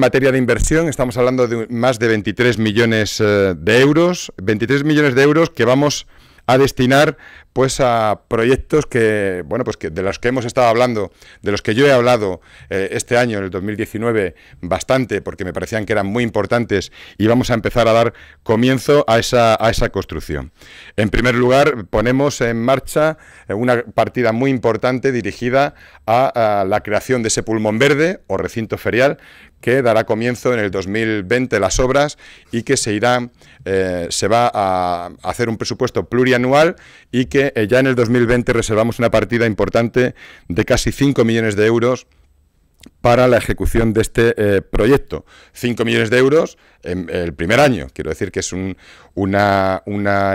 En materia de inversión estamos hablando de más de 23 millones eh, de euros, 23 millones de euros que vamos a destinar pues a proyectos que, bueno, pues que de los que hemos estado hablando, de los que yo he hablado eh, este año, en el 2019, bastante, porque me parecían que eran muy importantes, y vamos a empezar a dar comienzo a esa, a esa construcción. En primer lugar, ponemos en marcha eh, una partida muy importante dirigida a, la creación de ese pulmón verde o recinto ferial que dará comienzo en el 2020 las obras y que se irá, eh, se va a hacer un presupuesto plurianual y que eh, ya en el 2020 reservamos una partida importante de casi 5 millones de euros para la ejecución de este eh, proyecto. 5 millones de euros en el primer año. Quiero decir que es una,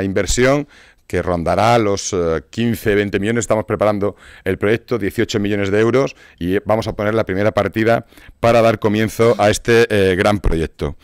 inversión que rondará los 15, eh, 20 millones. Estamos preparando el proyecto, 18 millones de euros, y vamos a poner la primera partida para dar comienzo a este gran proyecto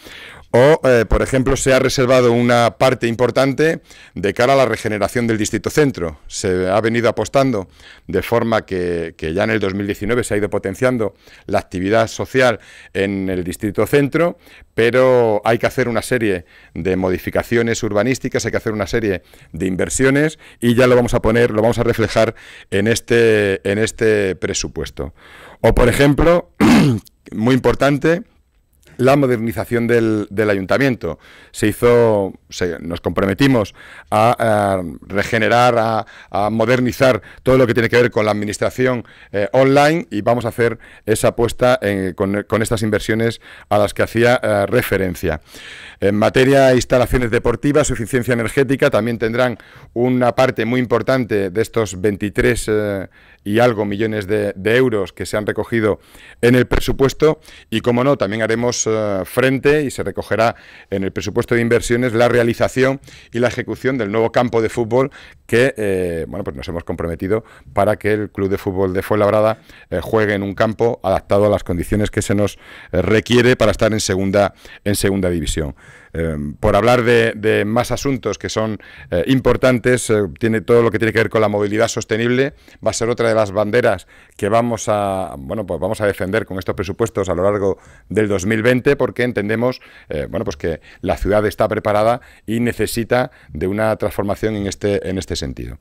o, eh, por ejemplo, se ha reservado una parte importante de cara a la regeneración del distrito centro. Se ha venido apostando de forma que, ya en el 2019 se ha ido potenciando la actividad social en el distrito centro, pero hay que hacer una serie de modificaciones urbanísticas, hay que hacer una serie de inversiones y ya lo vamos a poner, lo vamos a reflejar en este, en este presupuesto. O, por ejemplo, muy importante, la modernización del, ayuntamiento. Se hizo, nos comprometimos a, regenerar, a, modernizar todo lo que tiene que ver con la administración eh, online y vamos a hacer esa apuesta eh, con, estas inversiones a las que hacía eh, referencia. En materia de instalaciones deportivas, eficiencia energética, también tendrán una parte muy importante de estos 23 y algo millones de euros que se han recogido en el presupuesto y, como no, también haremos frente y se recogerá en el presupuesto de inversiones la realización y la ejecución del nuevo campo de fútbol que eh, bueno, pues nos hemos comprometido para que el Club de Fútbol de Fuenlabrada eh, juegue en un campo adaptado a las condiciones que se nos eh, requiere para estar en segunda, en segunda división. Em, por hablar de, más asuntos que son eh, importantes, eh, tiene todo lo que tiene que ver con la movilidad sostenible, va a ser otra de las banderas que vamos a, bueno, pues vamos a defender con estos presupuestos a lo largo del 2020, porque entendemos, eh, bueno, pues que la ciudad está preparada y necesita de una transformación en este, en este sentido.